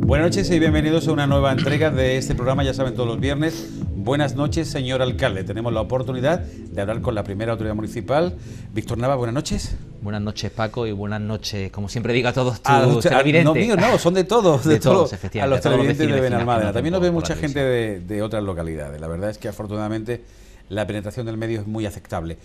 Buenas noches y bienvenidos a una nueva entrega de este programa, ya saben, todos los viernes, Buenas noches, señor alcalde. Tenemos la oportunidad de hablar con la primera autoridad municipal. Víctor Nava, buenas noches. Buenas noches, Paco, y buenas noches, como siempre digo a todos tus a, televidentes. no no, son de todos, de, todos, a los televidentes de Benalmádena. También nos ve mucha gente de, de otras localidades. La verdad es que afortunadamente la penetración del medio es muy aceptable.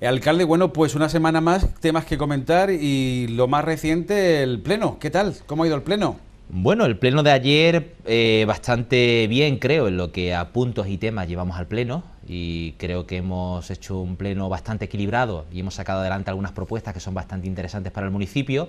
Eh, alcalde, bueno, pues una semana más, temas que comentar y lo más reciente, el Pleno. ¿Qué tal? ¿Cómo ha ido el Pleno? Bueno, el pleno de ayer eh, bastante bien, creo, en lo que a puntos y temas llevamos al pleno y creo que hemos hecho un pleno bastante equilibrado y hemos sacado adelante algunas propuestas que son bastante interesantes para el municipio,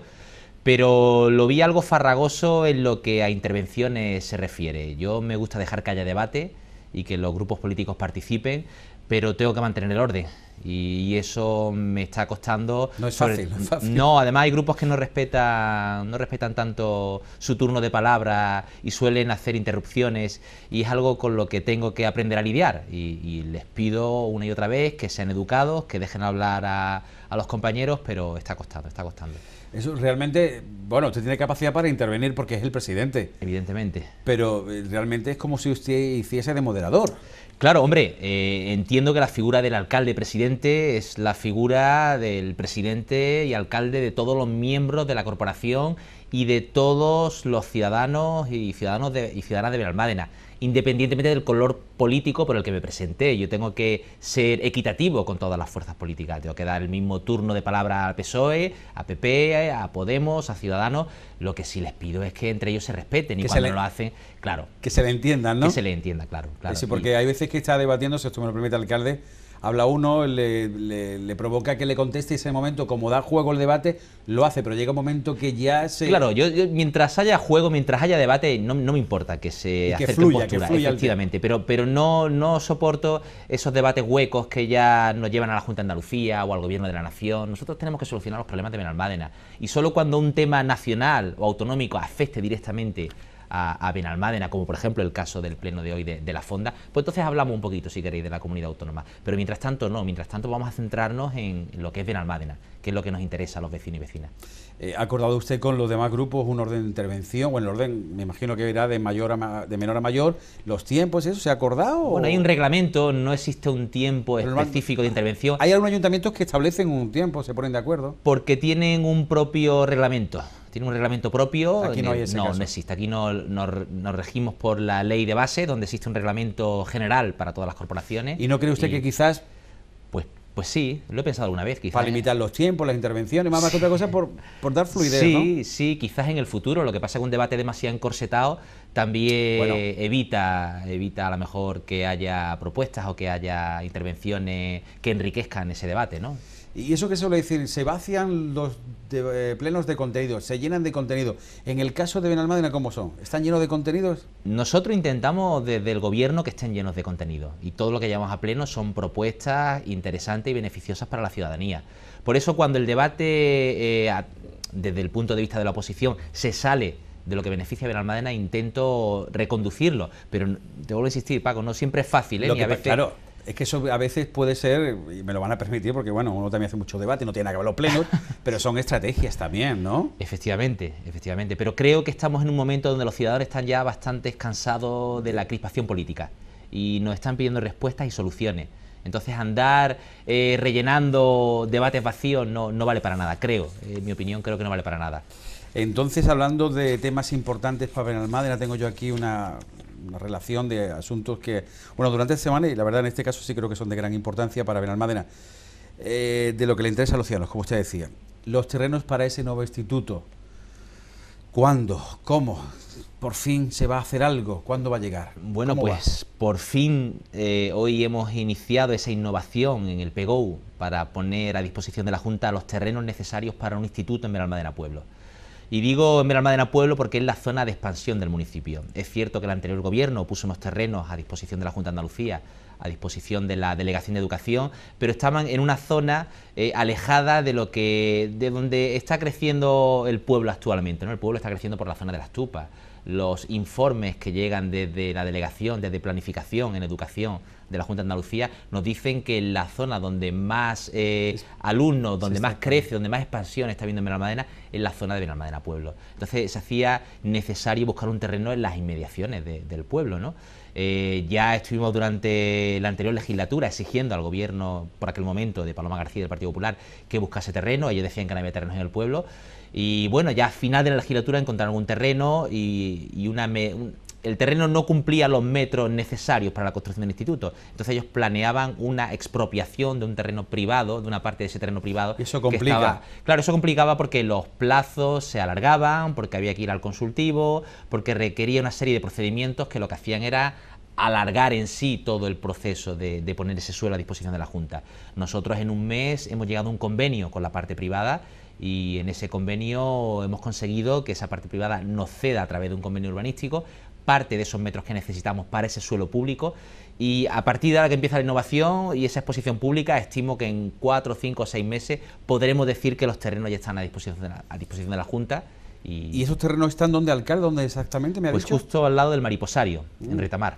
pero lo vi algo farragoso en lo que a intervenciones se refiere. Yo me gusta dejar que haya debate y que los grupos políticos participen, pero tengo que mantener el orden y eso me está costando. No es fácil, no, además hay grupos que no respetan, no respetan tanto su turno de palabra y suelen hacer interrupciones y es algo con lo que tengo que aprender a lidiar y, les pido una y otra vez que sean educados, que dejen hablar a, los compañeros, pero está costando, está costando. Eso realmente, bueno, usted tiene capacidad para intervenir porque es el presidente. Evidentemente. Pero eh, realmente es como si usted hiciese de moderador. Claro, hombre, eh, entiendo que la figura del alcalde presidente es la figura del presidente y alcalde de todos los miembros de la corporación y de todos los ciudadanos y ciudadanos y ciudadanas de Belalmádena, independientemente del color político por el que me presenté. Yo tengo que ser equitativo con todas las fuerzas políticas, tengo que dar el mismo turno de palabra al PSOE, a PP, a Podemos, a Ciudadanos. Lo que sí les pido es que entre ellos se respeten y que cuando le, lo hacen, claro. Que se le entiendan, ¿no? Que se le entienda, claro. Sí, porque hay veces que está debatiéndose, esto me lo permite alcalde, habla uno, le, provoca que le conteste y ese momento, como da juego el debate, lo hace, pero llega un momento que ya se... Claro, yo, mientras haya juego, mientras haya debate, no, me importa que se acerque fluya, postura, efectivamente, pero, pero no, no soporto esos debates huecos que ya nos llevan a la Junta de Andalucía o al Gobierno de la Nación. Nosotros tenemos que solucionar los problemas de Benalmádena y solo cuando un tema nacional o autonómico afecte directamente a, Benalmádena, como por ejemplo el caso del pleno de hoy de, de, la Fonda, pues entonces hablamos un poquito, si queréis, de la comunidad autónoma. Pero mientras tanto, no, mientras tanto vamos a centrarnos en lo que es Benalmádena, que es lo que nos interesa a los vecinos y vecinas. Eh, ¿Ha acordado usted con los demás grupos un orden de intervención? Bueno, el orden, me imagino que irá de, mayor a de menor a mayor. ¿Los tiempos, eso se ha acordado? Bueno, hay un reglamento, no existe un tiempo específico de intervención. Hay algunos ayuntamientos que establecen un tiempo, se ponen de acuerdo. Porque tienen un propio reglamento. Tienen un reglamento propio. Aquí no hay eh, No, no existe. Aquí no, nos regimos por la ley de base, donde existe un reglamento general para todas las corporaciones. ¿Y no cree usted que quizás pues sí, lo he pensado alguna vez, quizás. Para limitar los tiempos, las intervenciones, más, que otra cosa, por, por dar fluidez. Sí, ¿no? sí, quizás en el futuro. Lo que pasa es que un debate demasiado encorsetado también evita, evita a lo mejor que haya propuestas o que haya intervenciones que enriquezcan ese debate, ¿no? Y eso que suele decir, se vacian los eh, plenos de contenido, se llenan de contenido. En el caso de Benalmádena, ¿cómo son? ¿Están llenos de contenidos? Nosotros intentamos desde el gobierno que estén llenos de contenido. Y todo lo que llamamos a pleno son propuestas interesantes y beneficiosas para la ciudadanía. Por eso cuando el debate, eh, desde el punto de vista de la oposición, se sale de lo que beneficia a Benalmádena intento reconducirlo. Pero te vuelvo a insistir, Paco, no siempre es fácil, ¿eh? Lo Ni que a veces... Claro, es que eso a veces puede ser, y me lo van a permitir, porque bueno, uno también hace mucho debate, no tiene que ver los plenos, pero son estrategias también, ¿no? Efectivamente, efectivamente. Pero creo que estamos en un momento donde los ciudadanos están ya bastante cansados de la crispación política y nos están pidiendo respuestas y soluciones. Entonces andar eh, rellenando debates vacíos no, no, vale para nada, creo. En mi opinión creo que no vale para nada. Entonces, hablando de temas importantes para Benalmádena, tengo yo aquí una una relación de asuntos que, bueno, durante la semana, y la verdad en este caso sí creo que son de gran importancia para Benalmádena, eh, de lo que le interesa a los ciudadanos, como usted decía. Los terrenos para ese nuevo instituto, ¿cuándo? ¿Cómo? ¿Por fin se va a hacer algo? ¿Cuándo va a llegar? Bueno, pues por fin eh, hoy hemos iniciado esa innovación en el PEGOU para poner a disposición de la Junta los terrenos necesarios para un instituto en Benalmádena Pueblo. Y digo Almadena Pueblo porque es la zona de expansión del municipio. Es cierto que el anterior gobierno puso unos terrenos a disposición de la Junta de Andalucía, a disposición de la Delegación de Educación, pero estaban en una zona eh, alejada de lo que de donde está creciendo el pueblo actualmente. ¿no? El pueblo está creciendo por la zona de las tupas. Los informes que llegan desde la delegación, desde planificación en educación, de la Junta de Andalucía, nos dicen que la zona donde más eh, alumnos, donde más crece, donde más expansión está viendo en Benalmadena, es la zona de Benalmadena Pueblo. Entonces se hacía necesario buscar un terreno en las inmediaciones del pueblo, ¿no? Eh, ya estuvimos durante la anterior legislatura exigiendo al gobierno, por aquel momento, de Paloma García del Partido Popular, que buscase terreno. Ellos decían que no había terrenos en el pueblo. Y bueno, ya a final de la legislatura encontraron algún terreno y, una, el terreno no cumplía los metros necesarios para la construcción del instituto. Entonces ellos planeaban una expropiación de un terreno privado, de una parte de ese terreno privado. eso complicaba... claro, eso complicaba porque los plazos se alargaban, porque había que ir al consultivo, porque requería una serie de procedimientos que lo que hacían era alargar en sí todo el proceso de, de poner ese suelo a disposición de la Junta. Nosotros en un mes hemos llegado a un convenio con la parte privada y en ese convenio hemos conseguido que esa parte privada nos ceda a través de un convenio urbanístico parte de esos metros que necesitamos para ese suelo público y a partir de ahora que empieza la innovación y esa exposición pública, estimo que en cuatro, cinco o seis meses podremos decir que los terrenos ya están a disposición de la, a disposición de la Junta. Y, esos terrenos están donde, alcalde? ¿Dónde exactamente me ha pues justo al lado del Mariposario, en mm. Retamar.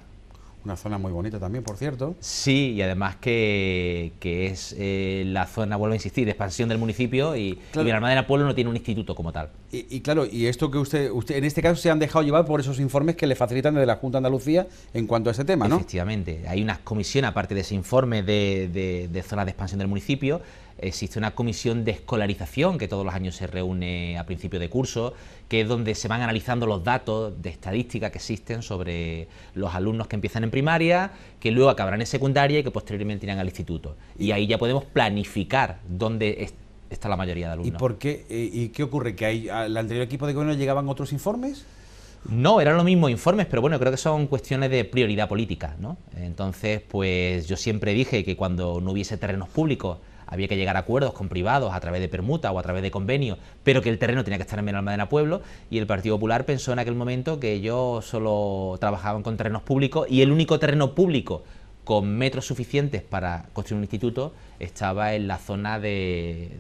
Una zona muy bonita también, por cierto. Sí, y además que, que es eh, la zona, vuelvo a insistir, de expansión del municipio y, la y de Pueblo no tiene un instituto como tal. Y, claro, y esto que usted, usted, en este caso se han dejado llevar por esos informes que le facilitan desde la Junta de Andalucía en cuanto a ese tema, ¿no? Efectivamente, hay una comisión, aparte de ese informe de, de, de zonas de expansión del municipio, existe una comisión de escolarización que todos los años se reúne a principio de curso, que es donde se van analizando los datos de estadística que existen sobre los alumnos que empiezan en primaria, que luego acabarán en secundaria y que posteriormente irán al instituto. Y ahí ya podemos planificar dónde está la mayoría de alumnos. ¿Y por qué? Eh, ¿Y qué ocurre? ¿Que hay, al anterior equipo de gobierno llegaban otros informes? No, eran los mismos informes, pero bueno, creo que son cuestiones de prioridad política, Entonces, pues yo siempre dije que cuando no hubiese terrenos públicos había que llegar a acuerdos con privados a través de permuta o a través de convenios, pero que el terreno tenía que estar en Almadena Pueblo y el Partido Popular pensó en aquel momento que ellos solo trabajaban con terrenos públicos y el único terreno público con metros suficientes para construir un instituto estaba en la zona de,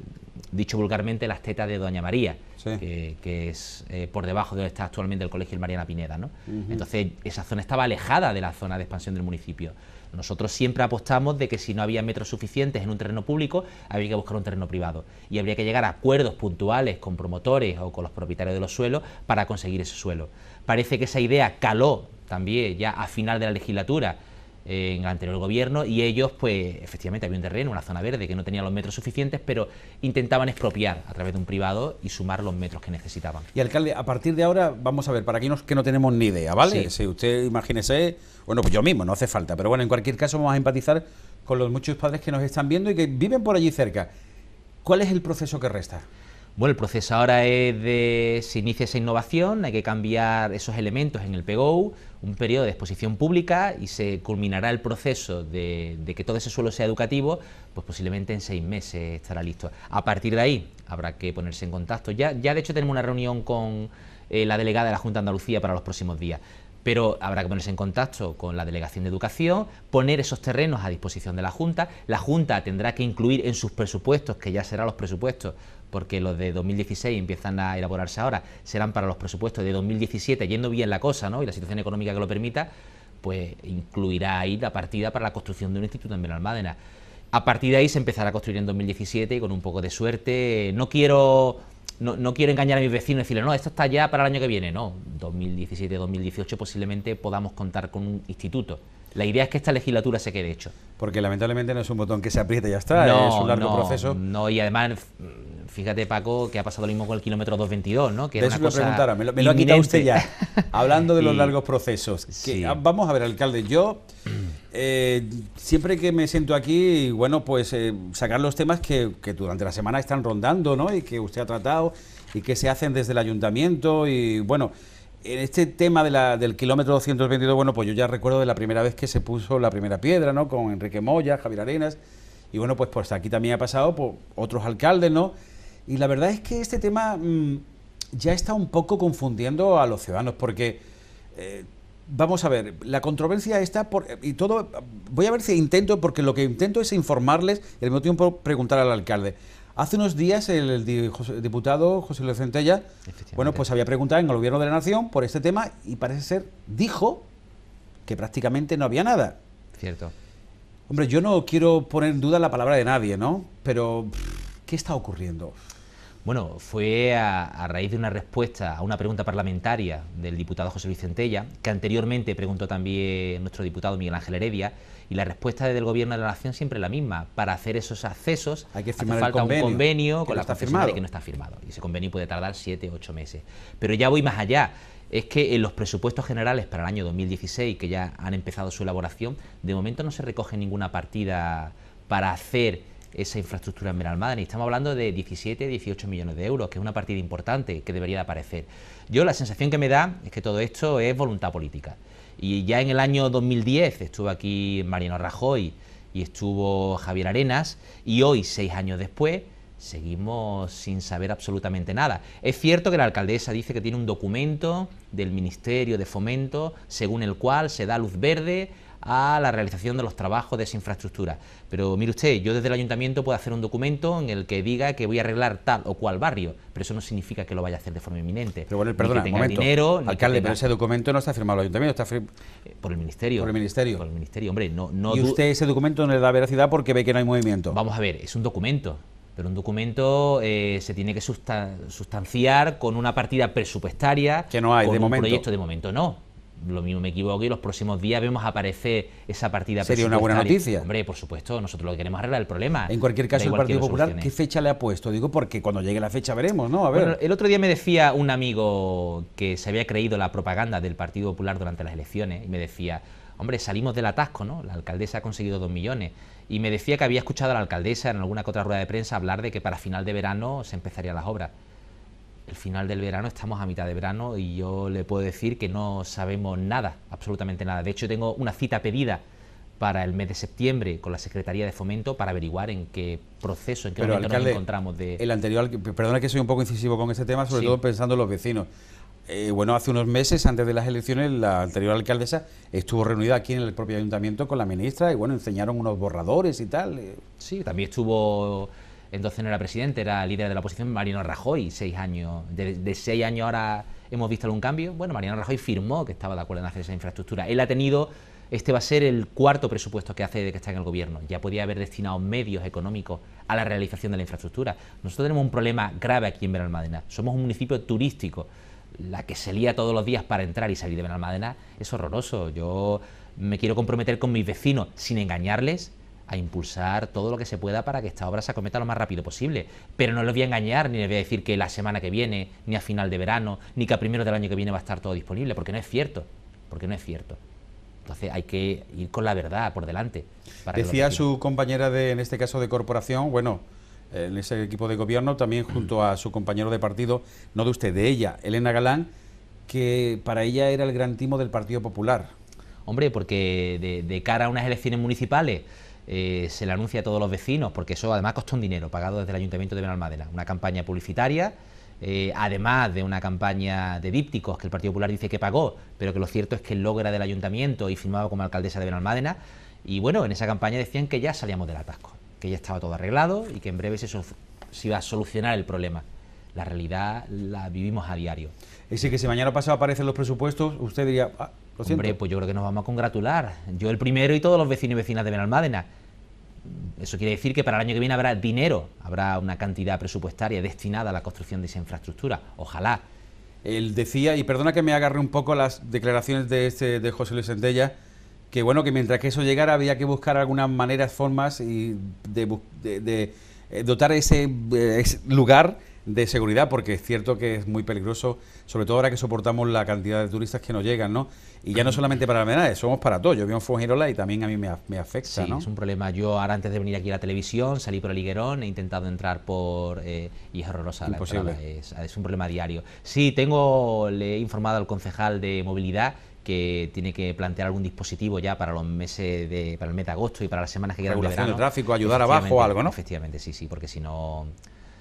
dicho vulgarmente, las tetas de Doña María, que, es eh, por debajo de donde está actualmente el Colegio Mariana Pineda. ¿no? Entonces, esa zona estaba alejada de la zona de expansión del municipio. Nosotros siempre apostamos de que si no había metros suficientes en un terreno público, había que buscar un terreno privado y habría que llegar a acuerdos puntuales con promotores o con los propietarios de los suelos para conseguir ese suelo. Parece que esa idea caló también ya a final de la legislatura en el anterior gobierno y ellos, pues efectivamente había un terreno, una zona verde que no tenía los metros suficientes, pero intentaban expropiar a través de un privado y sumar los metros que necesitaban. Y alcalde, a partir de ahora vamos a ver, para aquellos que no tenemos ni idea, ¿vale? Sí. Si usted imagínese, bueno, pues yo mismo, no hace falta, pero bueno, en cualquier caso vamos a empatizar con los muchos padres que nos están viendo y que viven por allí cerca. ¿Cuál es el proceso que resta? Bueno, el proceso ahora es de, se inicia esa innovación, hay que cambiar esos elementos en el PGO, un periodo de exposición pública y se culminará el proceso de, que todo ese suelo sea educativo, pues posiblemente en seis meses estará listo. A partir de ahí habrá que ponerse en contacto. Ya, ya de hecho tenemos una reunión con eh, la delegada de la Junta de Andalucía para los próximos días pero habrá que ponerse en contacto con la Delegación de Educación, poner esos terrenos a disposición de la Junta, la Junta tendrá que incluir en sus presupuestos, que ya serán los presupuestos porque los de 2016 empiezan a elaborarse ahora, serán para los presupuestos de 2017, yendo bien la cosa ¿no? y la situación económica que lo permita, pues incluirá ahí la partida para la construcción de un instituto en Benalmádena. A partir de ahí se empezará a construir en 2017 y con un poco de suerte. No quiero, no, no quiero engañar a mis vecinos y decirles, no, esto está ya para el año que viene. No, 2017-2018 posiblemente podamos contar con un instituto. La idea es que esta legislatura se quede hecho. Porque lamentablemente no es un botón que se apriete y ya está, es un largo proceso. No, y además, mm, fíjate Paco, que ha pasado lo mismo con el kilómetro 222, ¿no? Que eso una cosa preguntara, me lo, ha quitado usted ya. Hablando de los largos procesos. Ah, vamos a ver, alcalde, yo... Eh, siempre que me siento aquí, bueno, pues eh, sacar los temas que, que, durante la semana están rondando, ¿no? Y que usted ha tratado y que se hacen desde el ayuntamiento y bueno, en este tema de la, del kilómetro 222, bueno, pues yo ya recuerdo de la primera vez que se puso la primera piedra, ¿no? Con Enrique Moya, Javier Arenas, y bueno, pues, pues aquí también ha pasado por otros alcaldes, ¿no? Y la verdad es que este tema mm, ya está un poco confundiendo a los ciudadanos, porque, eh, vamos a ver, la controversia está por... Y todo, voy a ver si intento, porque lo que intento es informarles y al mismo tiempo preguntar al alcalde. Hace unos días el diputado José Luis Centella, bueno, pues había preguntado en el Gobierno de la Nación por este tema y parece ser, dijo que prácticamente no había nada. Cierto. Hombre, yo no quiero poner en duda la palabra de nadie, ¿no? Pero, ¿qué está ocurriendo? Bueno, fue a, a, raíz de una respuesta a una pregunta parlamentaria del diputado José Luis Centella, que anteriormente preguntó también nuestro diputado Miguel Ángel Heredia, y la respuesta del gobierno de la nación siempre es la misma. Para hacer esos accesos que falta un convenio con la de que no está firmado. Y ese convenio puede tardar siete ocho meses. Pero ya voy más allá es que en los presupuestos generales para el año 2016, que ya han empezado su elaboración, de momento no se recoge ninguna partida para hacer esa infraestructura en Benalmádena. Y estamos hablando de 17, 18 millones de euros, que es una partida importante que debería de aparecer. Yo la sensación que me da es que todo esto es voluntad política. Y ya en el año 2010 estuvo aquí Mariano Rajoy y estuvo Javier Arenas, y hoy, seis años después, seguimos sin saber absolutamente nada. Es cierto que la alcaldesa dice que tiene un documento del Ministerio de Fomento, según el cual se da luz verde a la realización de los trabajos de esa infraestructura. Pero mire usted, yo desde el ayuntamiento puedo hacer un documento en el que diga que voy a arreglar tal o cual barrio, pero eso no significa que lo vaya a hacer de forma inminente. Pero bueno, perdona, alcalde, pero ese documento no está firmado el ayuntamiento, está firmado eh, por el ministerio. Por el ministerio. Por el ministerio, hombre, no Y usted ese documento no le da veracidad porque ve que no hay movimiento. Vamos a ver, es un documento pero un documento eh, se tiene que sustanciar con una partida presupuestaria. Que no hay, con de un proyecto de momento no lo mismo me equivoco y los próximos días vemos aparecer esa partida Sería una buena noticia. Hombre, por supuesto, nosotros lo que queremos arreglar el problema. En cualquier caso, el Partido Popular, ¿qué fecha le ha puesto? Digo, porque cuando llegue la fecha veremos, ¿no? A ver. el otro día me decía un amigo que se había creído la propaganda del Partido Popular durante las elecciones y me decía, hombre, salimos del atasco, ¿no? La alcaldesa ha conseguido dos millones. Y me decía que había escuchado a la alcaldesa en alguna que otra rueda de prensa hablar de que para final de verano se empezarían las obras el final del verano, estamos a mitad de verano y yo le puedo decir que no sabemos nada, absolutamente nada. De hecho, tengo una cita pedida para el mes de septiembre con la Secretaría de Fomento para averiguar en qué proceso, en qué momento nos encontramos de... El anterior, perdona que soy un poco incisivo con este tema, sobre todo pensando en los vecinos. Eh, bueno, hace unos meses, antes de las elecciones, la anterior alcaldesa estuvo reunida aquí en el propio ayuntamiento con la ministra y bueno, enseñaron unos borradores y tal. Eh. Sí, también estuvo entonces no era presidente, era líder de la oposición, Mariano Rajoy, seis años, de, seis años ahora hemos visto algún cambio. Bueno, Mariano Rajoy firmó que estaba de acuerdo en hacer esa infraestructura. Él ha tenido, este va a ser el cuarto presupuesto que hace de que está en el gobierno. Ya podía haber destinado medios económicos a la realización de la infraestructura. Nosotros tenemos un problema grave aquí en Benalmádena. Somos un municipio turístico. La que se lía todos los días para entrar y salir de Benalmádena es horroroso. Yo me quiero comprometer con mis vecinos sin engañarles a impulsar todo lo que se pueda para que esta obra se acometa lo más rápido posible. Pero no les voy a engañar, ni les voy a decir que la semana que viene, ni a final de verano, ni que a primero del año que viene va a estar todo disponible, porque no es cierto, porque no es cierto. Entonces hay que ir con la verdad por delante. Decía su compañera de, en este caso de corporación, bueno, en ese equipo de gobierno, también junto a su compañero de partido, no de usted, de ella, Elena Galán, que para ella era el gran timo del Partido Popular. Hombre, porque de cara a unas elecciones municipales, eh, se le anuncia a todos los vecinos, porque eso además costó un dinero pagado desde el Ayuntamiento de Benalmádena, una campaña publicitaria, eh, además de una campaña de dípticos que el Partido Popular dice que pagó, pero que lo cierto es que el logra del Ayuntamiento y firmado como alcaldesa de Benalmádena, y bueno, en esa campaña decían que ya salíamos del atasco, que ya estaba todo arreglado y que en breve se, iba a solucionar el problema. La realidad la vivimos a diario. Y que si mañana pasado aparecen los presupuestos, usted diría, ah, Hombre, pues yo creo que nos vamos a congratular. Yo el primero y todos los vecinos y vecinas de Benalmádena. Eso quiere decir que para el año que viene habrá dinero, habrá una cantidad presupuestaria destinada a la construcción de esa infraestructura. Ojalá. Él decía, y perdona que me agarre un poco las declaraciones de, este, de José Luis Centella, que bueno, que mientras que eso llegara había que buscar algunas maneras, formas y de, eh, dotar ese eh, lugar de seguridad, porque es cierto que es muy peligroso, sobre todo ahora que soportamos la cantidad de turistas que nos llegan, ¿no? Y ya no solamente para Almería somos para todo. Yo vivo en Fuengirola y también a mí me, me afecta, sí, es un problema. Yo ahora antes de venir aquí a la televisión salí por el Liguerón, he intentado entrar por... Eh, y es horrorosa la es, es un problema diario. Sí, tengo, le he informado al concejal de movilidad que tiene que plantear algún dispositivo ya para los meses de, para el mes de agosto y para las semanas que quedan de verano. de tráfico, ayudar abajo o algo, ¿no? Efectivamente, sí, sí, porque si no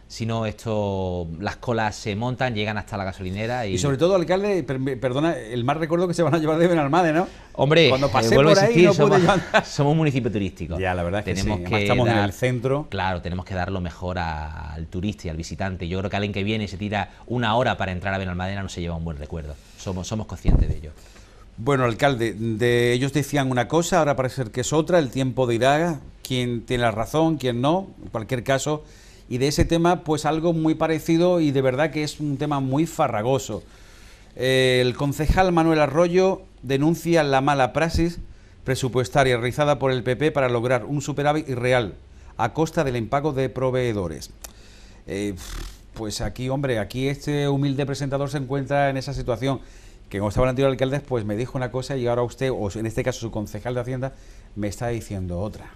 sino esto, las colas se montan, llegan hasta la gasolinera. Y, y sobre todo, alcalde, perdona, el más recuerdo que se van a llevar de Benalmádena, ¿no? Hombre, eh, cuando pasé por somos, un municipio turístico. Ya, la verdad que, sí. estamos en el centro. Claro, tenemos que dar lo mejor al turista y al visitante. Yo creo que alguien que viene y se tira una hora para entrar a Benalmádena no se lleva un buen recuerdo. Somos, somos conscientes de ello. Bueno, alcalde, de ellos decían una cosa, ahora parece que es otra, el tiempo de dirá quién tiene la razón, quién no, en cualquier caso y de ese tema pues algo muy parecido y de verdad que es un tema muy farragoso. El concejal Manuel Arroyo denuncia la mala praxis presupuestaria realizada por el PP para lograr un superávit irreal a costa del impago de proveedores. Eh, pues aquí, hombre, aquí este humilde presentador se encuentra en esa situación que como estaba el anterior alcalde, pues me dijo una cosa y ahora usted, o en este caso su concejal de Hacienda, me está diciendo otra.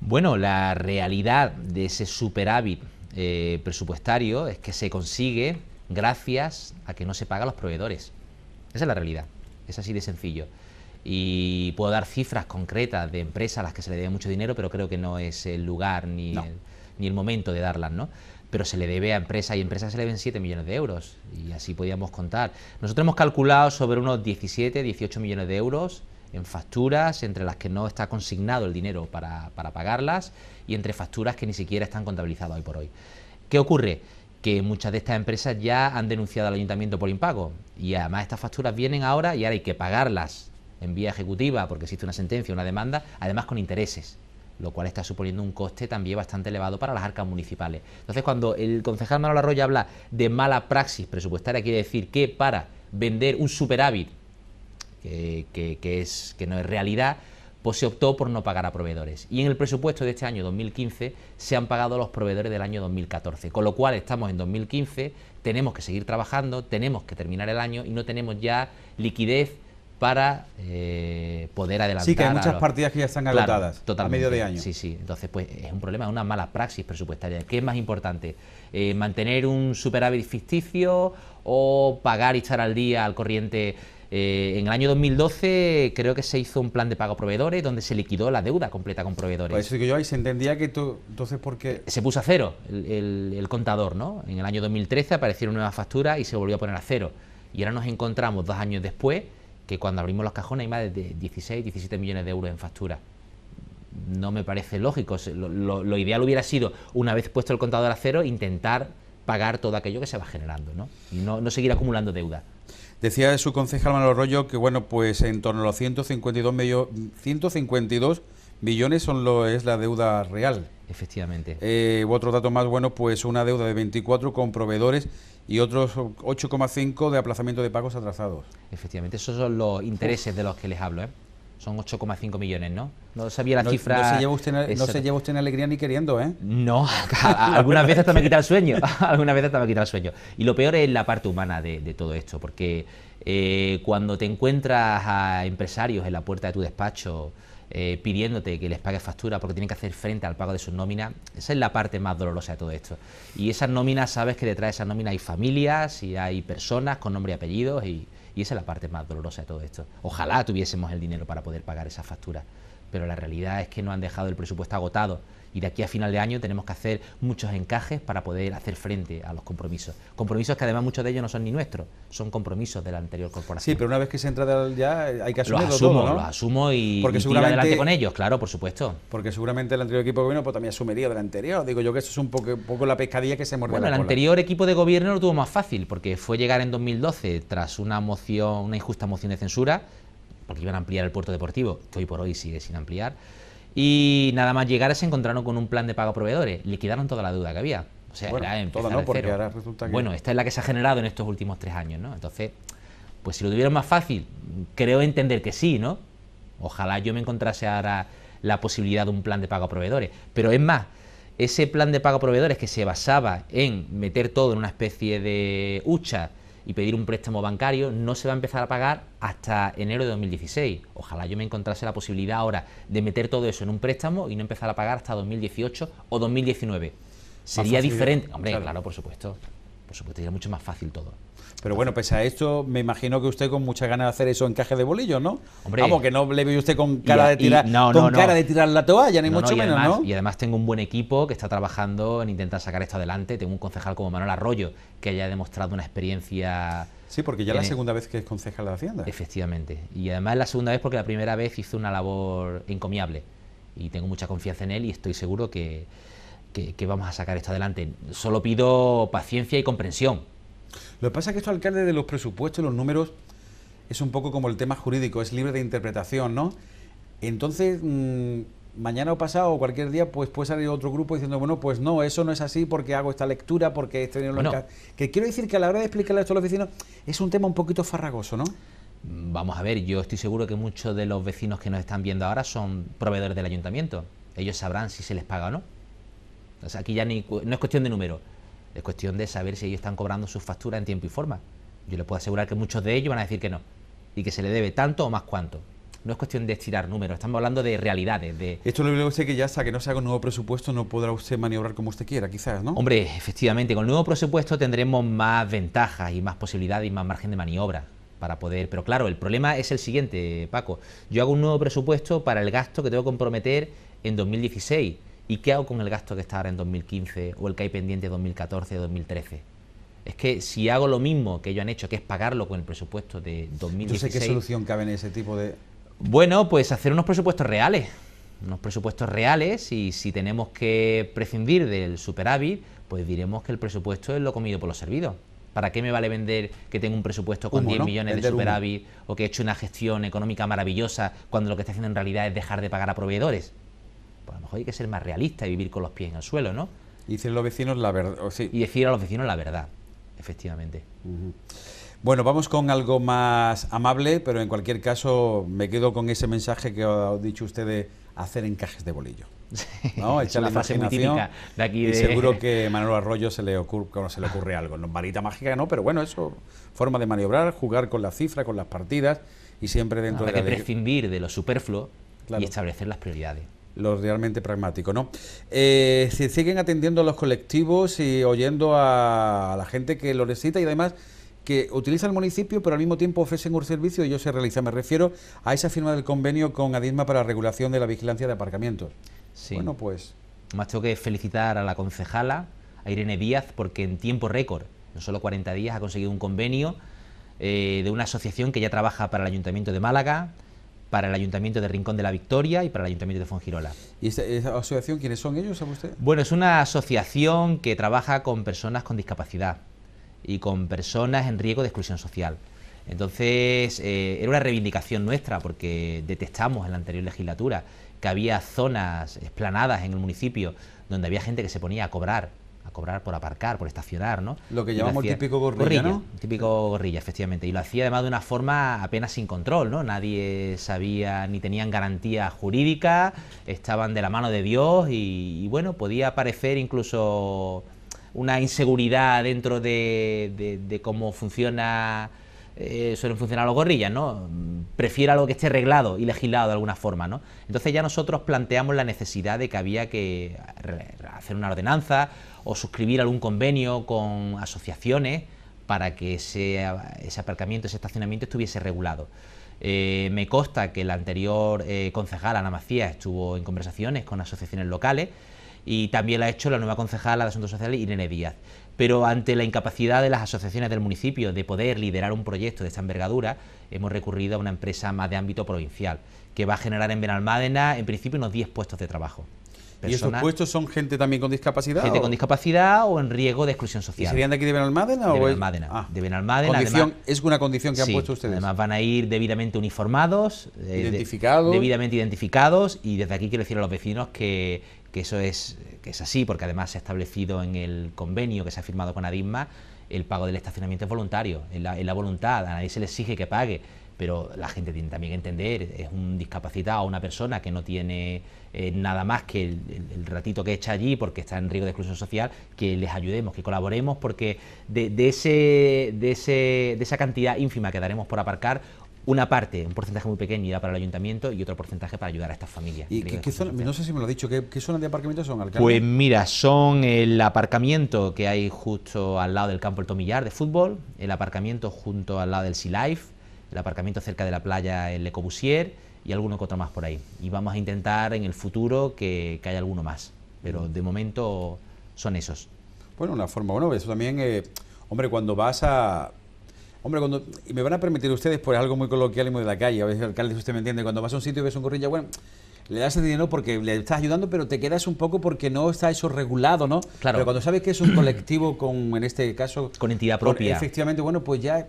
Bueno, la realidad de ese superávit eh, presupuestario es que se consigue gracias a que no se paga a los proveedores. Esa es la realidad, es así de sencillo. Y puedo dar cifras concretas de empresas a las que se le debe mucho dinero, pero creo que no es el lugar ni, el, ni el momento de darlas, ¿no? pero se le debe a empresas y empresas se le deben 7 millones de euros y así podíamos contar. Nosotros hemos calculado sobre unos 17, 18 millones de euros en facturas entre las que no está consignado el dinero para, para pagarlas y entre facturas que ni siquiera están contabilizadas hoy por hoy. ¿Qué ocurre? que muchas de estas empresas ya han denunciado al ayuntamiento por impago y además estas facturas vienen ahora y ahora hay que pagarlas en vía ejecutiva porque existe una sentencia, una demanda, además con intereses, lo cual está suponiendo un coste también bastante elevado para las arcas municipales. Entonces cuando el concejal Manuel Arroyo habla de mala praxis presupuestaria, quiere decir que para vender un superávit que, es, que no es realidad, pues se optó por no pagar a proveedores. Y en el presupuesto de este año 2015 se han pagado los proveedores del año 2014, con lo cual estamos en 2015, tenemos que seguir trabajando, tenemos que terminar el año y no tenemos ya liquidez para eh, poder adelantar. Sí, que hay muchas partidas que ya están agotadas a medio de año. Sí, sí. Entonces, pues es un problema, es una mala praxis presupuestaria. ¿Qué es más importante? Eh, ¿Mantener un superávit ficticio o pagar y estar al día al corriente eh, en el año 2012 creo que se hizo un plan de pago a proveedores donde se liquidó la deuda completa con proveedores. Pues eso que yo ahí se entendía que entonces porque... Se puso a cero el, contador, ¿no? En el año 2013 aparecieron nuevas facturas y se volvió a poner a cero. Y ahora nos encontramos dos años después que cuando abrimos los cajones hay más de 16, 17 millones de euros en factura. no me parece lógico. Lo, ideal hubiera sido, una vez puesto el contador a cero, intentar pagar todo aquello que se va generando, ¿no? Y no, no seguir acumulando deuda. Decía su concejal Manuel Arroyo que, bueno, pues en torno a los 152, medio, 152 millones son lo, es la deuda real. Efectivamente. Eh, otro dato más bueno, pues una deuda de 24 con proveedores y otros 8,5 de aplazamiento de pagos atrasados. Efectivamente, esos son los intereses de los que les hablo. ¿eh? Son 8,5 millones, ¿no? No sabía la cifra. No se, lleva usted, en alegría ni queriendo, ¿eh? No, algunas veces te me quita el sueño. algunas veces me quita el sueño. Y lo peor es la parte humana de, todo esto, porque eh, cuando te encuentras a empresarios en la puerta de tu despacho eh, pidiéndote que les pagues factura porque tienen que hacer frente al pago de sus nóminas, esa es la parte más dolorosa de todo esto. Y esas nóminas, sabes que detrás de esas nóminas hay familias y hay personas con nombre y apellidos y y esa es la parte más dolorosa de todo esto. Ojalá tuviésemos el dinero para poder pagar esas facturas, pero la realidad es que no han dejado el presupuesto agotado y de aquí a final de año tenemos que hacer muchos encajes para poder hacer frente a los compromisos. Compromisos que además muchos de ellos no son ni nuestros, son compromisos de la anterior corporación. Sí, pero una vez que se entra ya eh, hay que asumirlo asumo, ¿no? Los asumo y, porque seguramente, adelante con ellos, claro, por supuesto. Porque seguramente el anterior equipo de gobierno pues, también asumiría del anterior. Digo yo que eso es un poco, la pescadilla que se mordió. Bueno, el anterior equipo de gobierno lo tuvo más fácil porque fue llegar en 2012 tras una moción, una injusta moción de censura porque iban a ampliar el puerto deportivo, que hoy por hoy sigue sin ampliar, y nada más llegar se encontraron con un plan de pago a proveedores. Liquidaron toda la deuda que había. O sea, bueno, era toda ahora resulta que... Bueno, esta es la que se ha generado en estos últimos tres años, ¿no? Entonces, pues si lo tuviera más fácil, creo entender que sí, ¿no? Ojalá yo me encontrase ahora la posibilidad de un plan de pago a proveedores. Pero es más, ese plan de pago a proveedores que se basaba en meter todo en una especie de hucha y pedir un préstamo bancario no se va a empezar a pagar hasta enero de 2016. Ojalá yo me encontrase la posibilidad ahora de meter todo eso en un préstamo y no empezar a pagar hasta 2018 o 2019. Sería diferente. Hombre, claro. claro, por supuesto. Por supuesto, sería mucho más fácil todo. Pero bueno, pese a esto, me imagino que usted con muchas ganas de hacer eso encaje de bolillos, ¿no? Hombre, Vamos, que no le ve usted con cara, de, tirar, con cara de tirar la toalla, ni mucho menos, Y además tengo un buen equipo que está trabajando en intentar sacar esto adelante. Tengo un concejal como Manuel Arroyo, que haya demostrado una experiencia... Sí, porque ya es la segunda vez que es concejal de Hacienda. Efectivamente. Y además es la segunda vez porque la primera vez hizo una labor encomiable. Y tengo mucha confianza en él y estoy seguro que vamos a sacar esto adelante. Solo pido paciencia y comprensión lo que pasa es que esto, alcalde, de los presupuestos, los números, es un poco como el tema jurídico, es libre de interpretación, ¿no? Entonces, mm, mañana o pasado o cualquier día, pues puede salir otro grupo diciendo, bueno, pues no, eso no es así porque hago esta lectura, porque este dinero lo Que quiero decir que a la hora de explicarle esto a los vecinos, es un tema un poquito farragoso, ¿no? Mm, vamos a ver, yo estoy seguro que muchos de los vecinos que nos están viendo ahora son proveedores del ayuntamiento. Ellos sabrán si se les paga o no. O sea, aquí ya no es cuestión de número. Es cuestión de saber si ellos están cobrando sus facturas en tiempo y forma. Yo le puedo asegurar que muchos de ellos van a decir que no. Y que se le debe tanto o más cuanto. No es cuestión de estirar números, estamos hablando de realidades. De... Esto lo único que sé que ya hasta que no se haga un nuevo presupuesto no podrá usted maniobrar como usted quiera, quizás, ¿no? Hombre, efectivamente, con el nuevo presupuesto tendremos más ventajas y más posibilidades y más margen de maniobra para poder... Pero claro, el problema es el siguiente, Paco. Yo hago un nuevo presupuesto para el gasto que tengo que comprometer en 2016 ¿Y qué hago con el gasto que está ahora en 2015 o el que hay pendiente 2014 2013? Es que si hago lo mismo que ellos han hecho, que es pagarlo con el presupuesto de 2016... Yo sé qué solución cabe en ese tipo de... Bueno, pues hacer unos presupuestos reales, unos presupuestos reales y si tenemos que prescindir del superávit, pues diremos que el presupuesto es lo comido por los servidos. ¿Para qué me vale vender que tengo un presupuesto con 10 millones de superávit o que he hecho una gestión económica maravillosa cuando lo que está haciendo en realidad es dejar de pagar a proveedores? Pues, a lo mejor hay que ser más realista y vivir con los pies en el suelo, ¿no? Y decir a los vecinos la verdad. Y decir a los vecinos la verdad, efectivamente. Bueno, vamos con algo más amable, pero en cualquier caso me quedo con ese mensaje que ha dicho usted de hacer encajes de bolillo. ¿no? Echar la frase de aquí. Y seguro que Manuel Arroyo se le, ocurre, se le ocurre algo. No, varita mágica no, pero bueno, eso, forma de maniobrar, jugar con las cifras, con las partidas y siempre dentro de la... Hay que prescindir de lo superfluo y establecer las prioridades lo realmente pragmático, ¿no? Eh, si siguen atendiendo a los colectivos y oyendo a, la gente que lo necesita y además que utiliza el municipio pero al mismo tiempo ofrecen un servicio y yo se realiza Me refiero a esa firma del convenio con ADISMA para la regulación de la vigilancia de aparcamientos. Sí. Bueno, pues... Más tengo que felicitar a la concejala, a Irene Díaz, porque en tiempo récord, en solo 40 días, ha conseguido un convenio eh, de una asociación que ya trabaja para el Ayuntamiento de Málaga, para el Ayuntamiento de Rincón de la Victoria y para el Ayuntamiento de Fongirola. ¿Y esa asociación quiénes son ellos, usted? Bueno, es una asociación que trabaja con personas con discapacidad y con personas en riesgo de exclusión social. Entonces, eh, era una reivindicación nuestra porque detestamos en la anterior legislatura que había zonas explanadas en el municipio donde había gente que se ponía a cobrar cobrar por aparcar, por estacionar, ¿no? Lo que llamamos el típico gorrilla, típico gorrilla, efectivamente. Y lo hacía además de una forma apenas sin control, ¿no? Nadie sabía ni tenían garantía jurídica, estaban de la mano de Dios y, bueno, podía parecer incluso una inseguridad dentro de cómo funciona eh, suelen funcionar los gorrillas, ¿no? Prefiere algo que esté reglado y legislado de alguna forma, ¿no? Entonces ya nosotros planteamos la necesidad de que había que hacer una ordenanza o suscribir algún convenio con asociaciones para que ese, aparcamiento, ese estacionamiento estuviese regulado. Eh, me consta que la anterior eh, concejala, Ana Macías, estuvo en conversaciones con asociaciones locales y también la ha hecho la nueva concejala de Asuntos Sociales, Irene Díaz pero ante la incapacidad de las asociaciones del municipio de poder liderar un proyecto de esta envergadura, hemos recurrido a una empresa más de ámbito provincial, que va a generar en Benalmádena en principio unos 10 puestos de trabajo. ¿Y esos puestos son gente también con discapacidad? Gente con discapacidad o en riesgo de exclusión social. ¿Y ¿Serían de aquí de Benalmádena? De Benalmádena. Ah. de Benalmádena es una condición que han puesto ustedes. Además van a ir debidamente uniformados, eh, identificados. debidamente identificados y desde aquí quiero decir a los vecinos que que eso es, que es así, porque además se ha establecido en el convenio que se ha firmado con ADISMA, el pago del estacionamiento es voluntario, es la, voluntad, a nadie se le exige que pague, pero la gente tiene también que entender, es un discapacitado, ...o una persona que no tiene eh, nada más que el, ratito que echa allí porque está en riesgo de exclusión social, que les ayudemos, que colaboremos, porque de, de esa cantidad ínfima que daremos por aparcar, una parte, un porcentaje muy pequeño da para el ayuntamiento y otro porcentaje para ayudar a estas familias. ¿Y no sé si me lo ha dicho, ¿qué, qué de aparcamiento son, alcalde? Pues mira, son el aparcamiento que hay justo al lado del campo El Tomillar de fútbol, el aparcamiento junto al lado del Sea Life, el aparcamiento cerca de la playa El Ecobusier y alguno que otro más por ahí. Y vamos a intentar en el futuro que, que haya alguno más, pero de momento son esos. Bueno, una forma, bueno, eso también, eh, hombre, cuando vas a Hombre, cuando, y me van a permitir ustedes, por algo muy coloquial y muy de la calle, a veces, alcalde, usted me entiende, cuando vas a un sitio y ves un corrilla, bueno, le das el dinero porque le estás ayudando, pero te quedas un poco porque no está eso regulado, ¿no? Claro. Pero cuando sabes que es un colectivo con, en este caso... Con entidad propia. efectivamente, bueno, pues ya...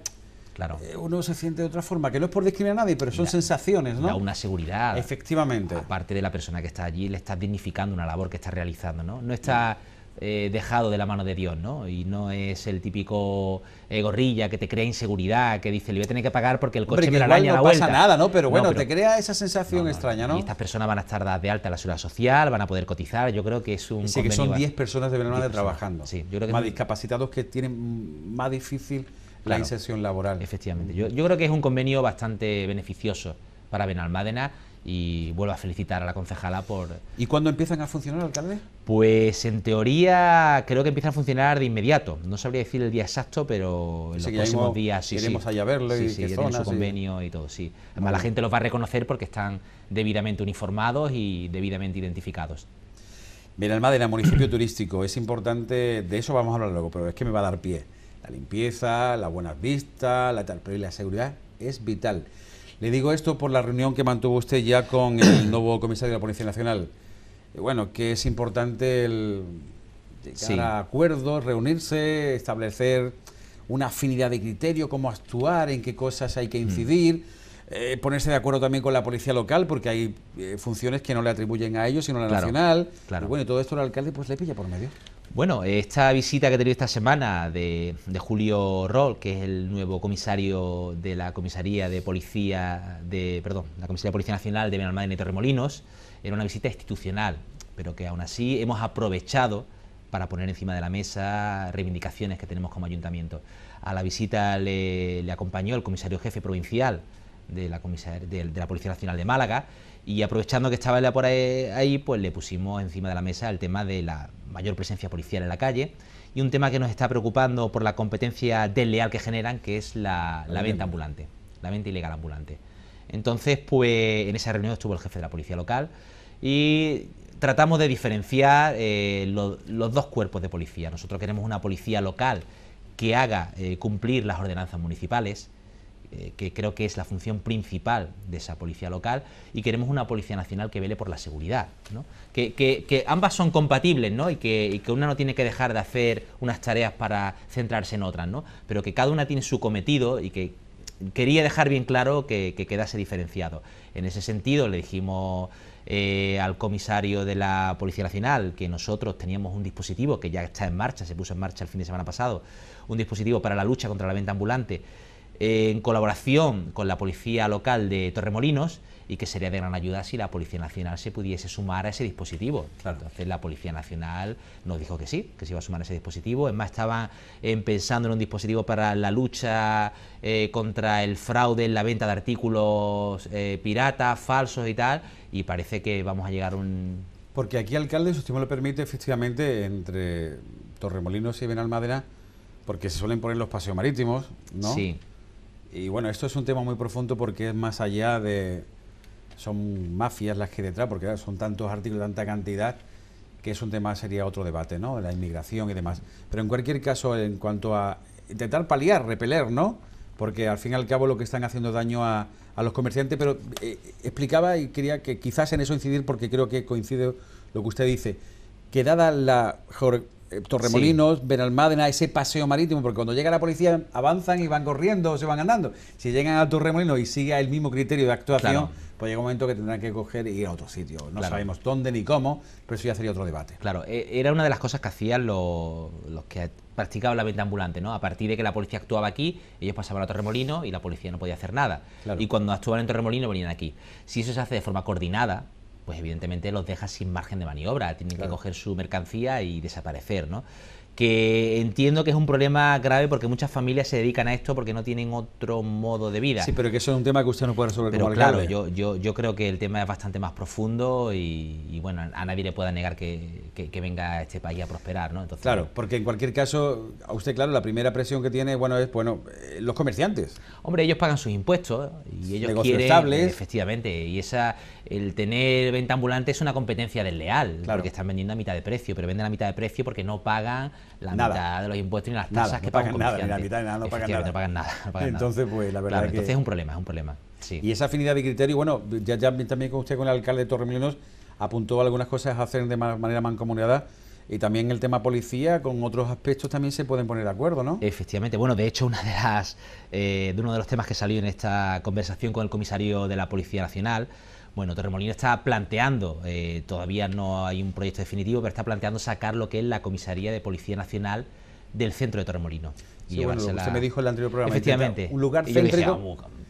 Claro. Eh, uno se siente de otra forma, que no es por discriminar a nadie, pero son sensaciones, ¿no? Da una seguridad. Efectivamente. Aparte de la persona que está allí, le estás dignificando una labor que está realizando, ¿no? No está... Mm. Eh, dejado de la mano de Dios, ¿no? Y no es el típico gorrilla que te crea inseguridad, que dice, le voy a tener que pagar porque el coche me la araña la vuelta. No pasa nada, ¿no? Pero bueno, te crea esa sensación extraña, ¿no? Y estas personas van a estar de alta en la seguridad social, van a poder cotizar, yo creo que es un... Sí, que son 10 personas de Benalmádena trabajando. Sí, yo creo que... Más discapacitados que tienen más difícil la inserción laboral. Efectivamente, yo, yo creo que es un convenio bastante beneficioso para Benalmádena y vuelvo a felicitar a la concejala por... ¿Y cuándo empiezan a funcionar, alcalde? Pues en teoría creo que empiezan a funcionar de inmediato. No sabría decir el día exacto, pero en los próximos días sí. Iremos allá verlo y sí, qué convenio y todo, sí. Además la gente los va a reconocer porque están debidamente uniformados y debidamente identificados. Mira, el Almadena, municipio turístico, es importante, de eso vamos a hablar luego, pero es que me va a dar pie. La limpieza, las buenas vistas, la, pero la seguridad es vital. Le digo esto por la reunión que mantuvo usted ya con el nuevo comisario de la Policía Nacional. Eh, bueno, que es importante el llegar a acuerdos, reunirse, establecer una afinidad de criterio, cómo actuar, en qué cosas hay que mm. incidir, eh, ponerse de acuerdo también con la policía local, porque hay eh, funciones que no le atribuyen a ellos, sino a la nacional. Claro. Y bueno, todo esto el alcalde pues le pilla por medio. Bueno, esta visita que he tenido esta semana de, Julio Roll, que es el nuevo comisario de la comisaría de policía de, perdón, la policía nacional de Benalmádena y Torremolinos, era una visita institucional, pero que aún así hemos aprovechado para poner encima de la mesa reivindicaciones que tenemos como ayuntamiento. A la visita le acompañó el comisario jefe provincial de la, de, la Policía Nacional de Málaga y aprovechando que estaba ella por ahí, pues le pusimos encima de la mesa el tema de la mayor presencia policial en la calle y un tema que nos está preocupando por la competencia desleal que generan, que es la, venta ambulante, la venta ilegal ambulante. Entonces, pues en esa reunión estuvo el jefe de la policía local y tratamos de diferenciar eh, los dos cuerpos de policía. Nosotros queremos una policía local que haga eh, cumplir las ordenanzas municipales, eh, que creo que es la función principal de esa policía local, y queremos una policía nacional que vele por la seguridad. Que, ambas son compatibles ¿no? y, que, una no tiene que dejar de hacer unas tareas para centrarse en otras, ¿no? pero que cada una tiene su cometido y que quería dejar bien claro que, quedase diferenciado. En ese sentido le dijimos eh, al comisario de la Policía Nacional que nosotros teníamos un dispositivo que ya está en marcha, se puso en marcha el fin de semana pasado, un dispositivo para la lucha contra la venta ambulante en colaboración con la policía local de Torremolinos y que sería de gran ayuda si la Policía Nacional se pudiese sumar a ese dispositivo. Claro. Entonces la Policía Nacional nos dijo que sí, que se iba a sumar a ese dispositivo. Es más, estaban em, pensando en un dispositivo para la lucha eh, contra el fraude en la venta de artículos eh, piratas, falsos y tal, y parece que vamos a llegar a un... Porque aquí, alcalde, su usted lo permite, efectivamente, entre Torremolinos y Benalmádena, porque se suelen poner los paseos marítimos, ¿no? Sí y bueno, esto es un tema muy profundo porque es más allá de... Son mafias las que detrás, porque son tantos artículos, tanta cantidad, que es un tema, sería otro debate, ¿no? La inmigración y demás. Pero en cualquier caso, en cuanto a intentar paliar, repeler, ¿no? Porque al fin y al cabo lo que están haciendo daño a, los comerciantes, pero eh, explicaba y quería que quizás en eso incidir porque creo que coincide lo que usted dice, que dada la eh, torremolinos, Benalmádena, ese paseo marítimo, porque cuando llega la policía avanzan y van corriendo o se van andando. Si llegan a Torremolinos y sigue el mismo criterio de actuación, pues llega un momento que tendrán que coger y ir a otro sitio. No sabemos dónde ni cómo, pero eso ya sería otro debate. Claro, e, era una de las cosas que hacían los, que practicaban la venta ambulante, ¿no? A partir de que la policía actuaba aquí, ellos pasaban a Torremolinos y la policía no podía hacer nada. Y cuando actuaban en Torremolinos venían aquí. Si eso se hace de forma coordinada, pues evidentemente los deja sin margen de maniobra, tienen que coger su mercancía y desaparecer, ¿no? que entiendo que es un problema grave porque muchas familias se dedican a esto porque no tienen otro modo de vida. Sí, pero que eso es un tema que usted no puede resolver pero claro, yo, yo, yo, creo que el tema es bastante más profundo y, bueno, a nadie le pueda negar que, que, venga este país a prosperar, ¿no? Entonces, claro, porque en cualquier caso, a usted, claro, la primera presión que tiene, bueno, es, bueno, eh, los comerciantes. Hombre, ellos pagan sus impuestos y ellos quieren... Efectivamente, y esa, el tener venta ambulante es una competencia desleal, porque están vendiendo a mitad de precio, pero venden a mitad de precio porque no pagan la mitad de los impuestos ni las tasas que pagan no pagan nada. No pagan nada, entonces, pues la verdad es que... Entonces es un problema, es un problema. Y esa afinidad de criterio, bueno, ya, también con usted, con el alcalde de Torremolinos, apuntó algunas cosas a hacer de manera mancomunada. y también el tema policía con otros aspectos también se pueden poner de acuerdo, ¿no? Efectivamente, bueno, de hecho una de las eh, de uno de los temas que salió en esta conversación con el comisario de la Policía Nacional bueno, Torremolino está planteando, eh, todavía no hay un proyecto definitivo, pero está planteando sacar lo que es la comisaría de Policía Nacional del centro de Torremolino. Y me dijo el anterior programa. Efectivamente. Un lugar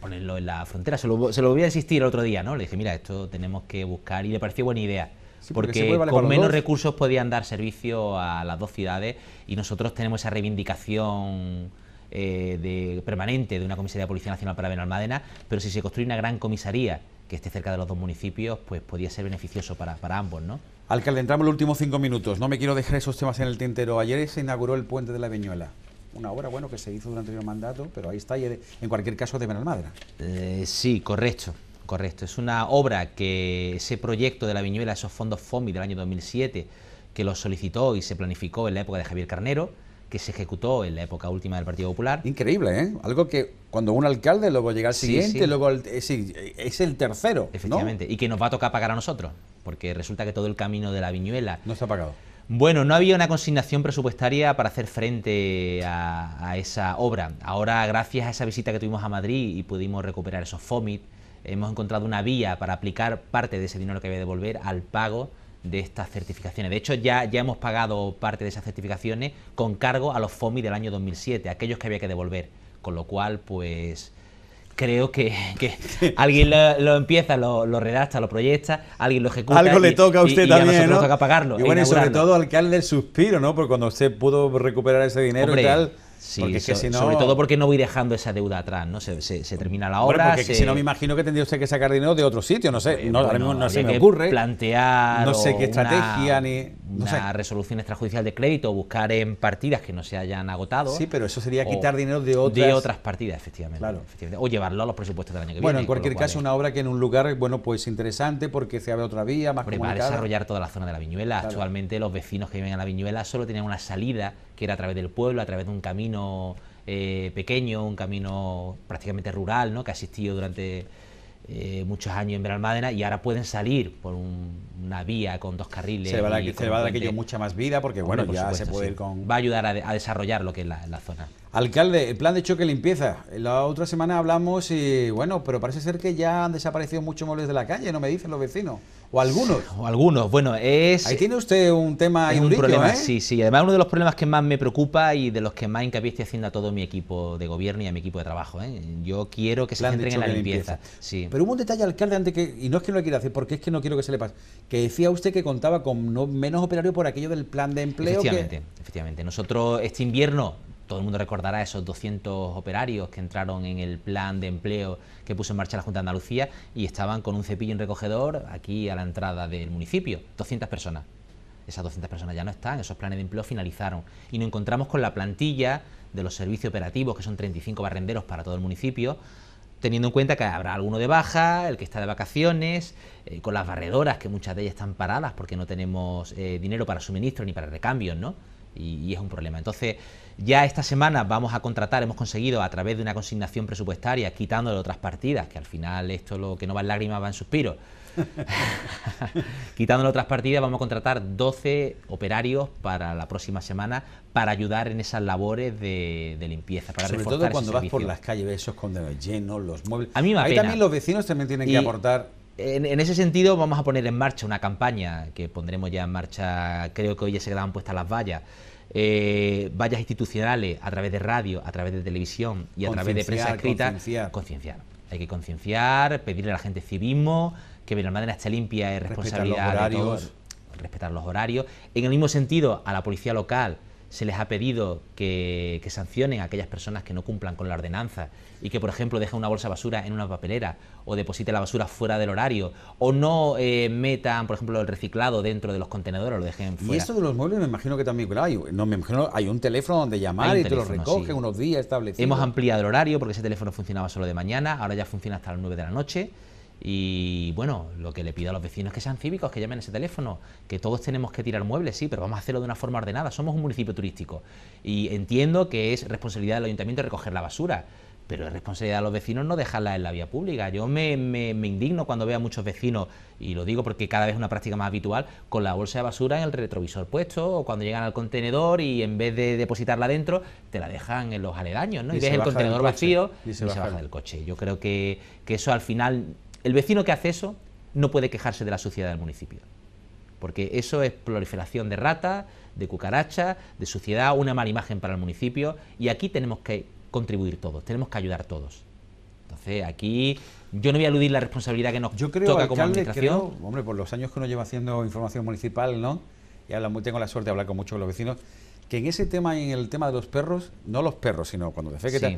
ponerlo en la frontera. Se lo, voy a insistir el otro día, ¿no? Le dije, mira, esto tenemos que buscar y le pareció buena idea. porque, con menos recursos podían dar servicio a las dos ciudades y nosotros tenemos esa reivindicación eh, de, permanente de una comisaría de Policía Nacional para Benalmádena, pero si se construye una gran comisaría que esté cerca de los dos municipios, pues podría ser beneficioso para, ambos, ¿no? Alcalde, entramos los últimos cinco minutos. No me quiero dejar esos temas en el tintero. Ayer se inauguró el puente de la Viñuela. Una obra, bueno, que se hizo durante el mandato, pero ahí está, en cualquier caso de Benalmádena. Eh, sí, correcto, correcto. Es una obra que ese proyecto de la Viñuela, esos fondos FOMI del año 2007, que lo solicitó y se planificó en la época de Javier Carnero, que se ejecutó en la época última del Partido Popular. Increíble, ¿eh? Algo que cuando un alcalde, luego llega al siguiente, luego es, el tercero. Efectivamente, y que nos va a tocar pagar a nosotros, porque resulta que todo el camino de la viñuela... No se ha pagado. Bueno, no había una consignación presupuestaria para hacer frente a, esa obra. Ahora, gracias a esa visita que tuvimos a Madrid y pudimos recuperar esos FOMIT, hemos encontrado una vía para aplicar parte de ese dinero que había de devolver al pago de estas certificaciones. De hecho, ya, ya hemos pagado parte de esas certificaciones con cargo a los FOMI del año 2007, aquellos que había que devolver. Con lo cual, pues creo que, que alguien lo, empieza, lo, redacta, lo proyecta, alguien lo ejecuta. Algo le toca a usted también. toca pagarlo. Y bueno, sobre todo alcalde del suspiro, ¿no? Porque cuando usted pudo recuperar ese dinero y tal. Sí, sobre todo porque no voy dejando esa deuda atrás, ¿no? Se, termina la obra. porque si no, me imagino que tendría usted que sacar dinero de otro sitio, no sé, no, se me ocurre. Plantear. No sé qué estrategia ni. una resolución extrajudicial de crédito, buscar en partidas que no se hayan agotado. Sí, pero eso sería quitar dinero de otras. De otras partidas, efectivamente, O llevarlo a los presupuestos del año que viene. Bueno, en cualquier caso, una obra que en un lugar, bueno, pues interesante porque se abre otra vía, más desarrollar toda la zona de la viñuela. Actualmente los vecinos que viven en la viñuela solo tienen una salida que era a través del pueblo, a través de un camino eh, pequeño, un camino prácticamente rural, ¿no? que ha existido durante eh, muchos años en Veralmádena, y ahora pueden salir por una vía con dos carriles. Se va, a dar aquello mucha más vida porque, bueno, ya se puede ir con. Va a ayudar a, desarrollar lo que es la, la, zona. Alcalde, el plan de choque limpieza. La otra semana hablamos y, bueno, pero parece ser que ya han desaparecido muchos muebles de la calle, no me dicen los vecinos. O algunos. O algunos. Bueno, es. Ahí tiene usted un tema y un, problema. ¿eh? Sí, sí. Además, uno de los problemas que más me preocupa y de los que más hincapié estoy haciendo a todo mi equipo de gobierno y a mi equipo de trabajo. ¿eh? Yo quiero que se centren en la limpieza. Sí. Pero hubo un detalle, alcalde, antes que. Y no es que no lo quiera hacer, porque es que no quiero que se le pase. Que decía usted que contaba con menos operario por aquello del plan de empleo. Efectivamente, efectivamente. Nosotros este invierno todo el mundo recordará esos 200 operarios que entraron en el plan de empleo que puso en marcha la Junta de Andalucía y estaban con un cepillo en recogedor aquí a la entrada del municipio. 200 personas. Esas 200 personas ya no están, esos planes de empleo finalizaron. Y nos encontramos con la plantilla de los servicios operativos, que son 35 barrenderos para todo el municipio, teniendo en cuenta que habrá alguno de baja, el que está de vacaciones, eh, con las barredoras, que muchas de ellas están paradas porque no tenemos eh, dinero para suministro ni para recambios, ¿no? y es un problema. Entonces, ya esta semana vamos a contratar, hemos conseguido a través de una consignación presupuestaria, quitándole otras partidas, que al final esto lo que no va en lágrimas va en suspiros. quitándole otras partidas, vamos a contratar 12 operarios para la próxima semana para ayudar en esas labores de, limpieza. Para Sobre todo cuando vas por las calles, ves esos condenos llenos, los muebles. A mí me Ahí también los vecinos también tienen que aportar en, ese sentido vamos a poner en marcha una campaña que pondremos ya en marcha, creo que hoy ya se quedaban puestas las vallas, eh, vallas institucionales a través de radio, a través de televisión y a través de prensa escrita. Concienciar. Hay que concienciar, pedirle a la gente civismo, que Benalmádena esté limpia, y responsabilidad respetar los respetar los horarios. En el mismo sentido, a la policía local, se les ha pedido que, sancionen a aquellas personas que no cumplan con la ordenanza y que, por ejemplo, dejen una bolsa basura en una papelera o depositen la basura fuera del horario o no eh, metan, por ejemplo, el reciclado dentro de los contenedores o lo dejen fuera. Y esto de los muebles me imagino que también hay, no, hay un teléfono donde llamar y te lo recogen unos días establecidos. Hemos ampliado el horario porque ese teléfono funcionaba solo de mañana, ahora ya funciona hasta las 9 de la noche. Y bueno, lo que le pido a los vecinos que sean cívicos, que llamen ese teléfono, que todos tenemos que tirar muebles, sí, pero vamos a hacerlo de una forma ordenada. Somos un municipio turístico y entiendo que es responsabilidad del ayuntamiento recoger la basura, pero es responsabilidad de los vecinos no dejarla en la vía pública. Yo me, indigno cuando veo a muchos vecinos, y lo digo porque cada vez es una práctica más habitual, con la bolsa de basura en el retrovisor puesto, o cuando llegan al contenedor y en vez de depositarla dentro, te la dejan en los aledaños, ¿no? Y, ves el contenedor vacío y se, y se baja del coche. Yo creo que, que eso al final el vecino que hace eso no puede quejarse de la suciedad del municipio, porque eso es proliferación de ratas, de cucarachas, de suciedad, una mala imagen para el municipio, y aquí tenemos que contribuir todos, tenemos que ayudar todos. Entonces, aquí yo no voy a aludir la responsabilidad que nos toca como alcalde, administración. Creo, hombre, por los años que uno lleva haciendo información municipal, ¿no? Y habla, tengo la suerte de hablar con muchos de los vecinos, que en ese tema, en el tema de los perros, no los perros, sino cuando te afecta,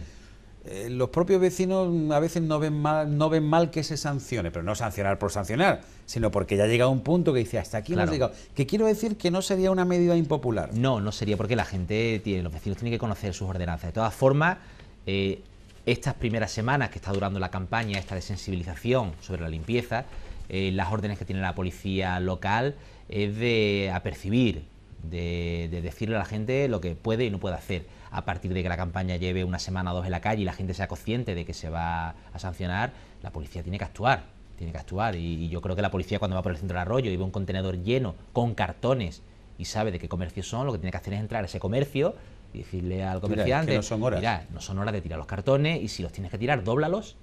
eh, los propios vecinos a veces no ven, mal, no ven mal que se sancione, pero no sancionar por sancionar, sino porque ya llega llegado un punto que dice, hasta aquí no has llegado. Que quiero decir que no sería una medida impopular. No, no sería porque la gente, tiene, los vecinos tienen que conocer sus ordenanzas. De todas formas, eh, estas primeras semanas que está durando la campaña, esta de sensibilización sobre la limpieza, eh, las órdenes que tiene la policía local es de apercibir, de decirle a la gente lo que puede y no puede hacer a partir de que la campaña lleve una semana o dos en la calle y la gente sea consciente de que se va a sancionar, la policía tiene que actuar, tiene que actuar. Y, yo creo que la policía cuando va por el centro del arroyo y ve un contenedor lleno con cartones y sabe de qué comercio son, lo que tiene que hacer es entrar a ese comercio y decirle al comerciante, mira, no son horas. no son horas de tirar los cartones y si los tienes que tirar, dóblalos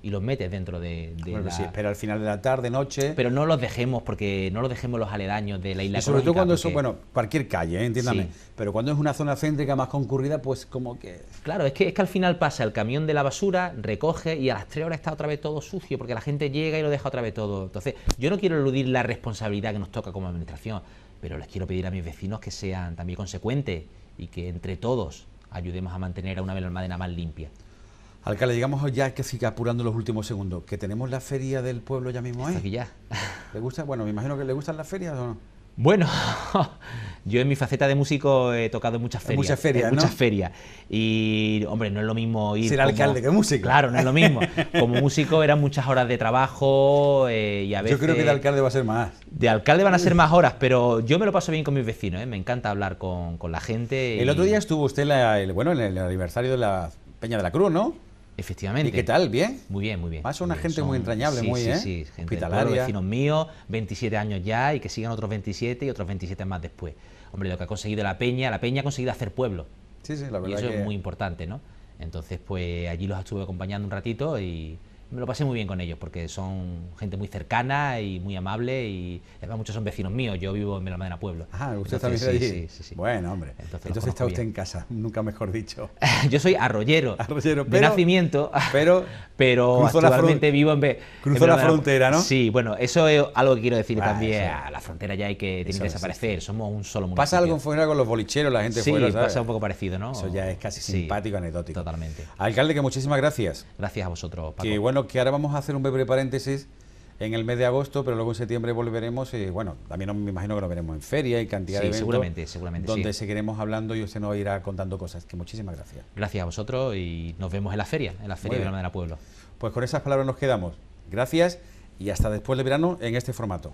y los metes dentro de, de bueno, sí, al final de la tarde, noche... Pero no los dejemos, porque no los dejemos los aledaños de la isla Y sobre todo cuando eso, bueno, cualquier calle, ¿eh? entiéndame, pero cuando es una zona céntrica más concurrida, pues como que... Claro, es que, es que al final pasa el camión de la basura, recoge y a las tres horas está otra vez todo sucio, porque la gente llega y lo deja otra vez todo. Entonces, yo no quiero eludir la responsabilidad que nos toca como administración, pero les quiero pedir a mis vecinos que sean también consecuentes y que entre todos ayudemos a mantener a una Benalmádena más limpia. Alcalde, digamos ya que sigue apurando los últimos segundos, que tenemos la feria del pueblo ya mismo ahí. aquí ya. ¿Le gusta? Bueno, me imagino que le gustan las ferias o no. Bueno, yo en mi faceta de músico he tocado muchas ferias. Muchas ferias, ¿no? Muchas ferias. Y, hombre, no es lo mismo ir. Ser alcalde que músico. Claro, no es lo mismo. Como músico eran muchas horas de trabajo eh, y a veces. Yo creo que de alcalde va a ser más. De alcalde van a ser más horas, pero yo me lo paso bien con mis vecinos, ¿eh? me encanta hablar con, la gente. El otro día estuvo usted el, bueno, en el aniversario de la Peña de la Cruz, ¿no? Efectivamente. ¿Y qué tal? ¿Bien? Muy bien, muy bien. Más una gente muy entrañable, muy, ¿eh? Sí, sí, gente vecinos míos, 27 años ya y que sigan otros 27 y otros 27 más después. Hombre, lo que ha conseguido la Peña, la Peña ha conseguido hacer pueblo. Sí, sí, la verdad. Y eso es muy importante, ¿no? Entonces, pues allí los estuve acompañando un ratito y, me lo pasé muy bien con ellos porque son gente muy cercana y muy amable y además muchos son vecinos míos. Yo vivo en Melamadena Pueblo. Ah, usted también está sí, Sí, sí, sí, Bueno, hombre. Entonces, está usted en casa, nunca mejor dicho. yo soy arroyero, arroyero de nacimiento, pero, pero actualmente vivo en, la frontera, ¿no? Sí, bueno, eso es algo que quiero decir ah, también. la frontera ya hay que tiene que desaparecer. Somos un solo municipio. Pasa algo en fuera con los bolicheros, la gente fuera. Sí, pasa un poco parecido, ¿no? Eso ya es casi simpático, anecdótico. Totalmente. Alcalde, que muchísimas gracias. Gracias a vosotros, Paco. bueno, que ahora vamos a hacer un breve paréntesis en el mes de agosto, pero luego en septiembre volveremos y bueno, también me imagino que lo veremos en feria y cantidad de eventos. seguramente, seguramente. Donde seguiremos hablando y usted nos irá contando cosas. Que muchísimas gracias. Gracias a vosotros y nos vemos en la feria, en la Feria de la Pueblo. Pues con esas palabras nos quedamos. Gracias y hasta después de verano en este formato.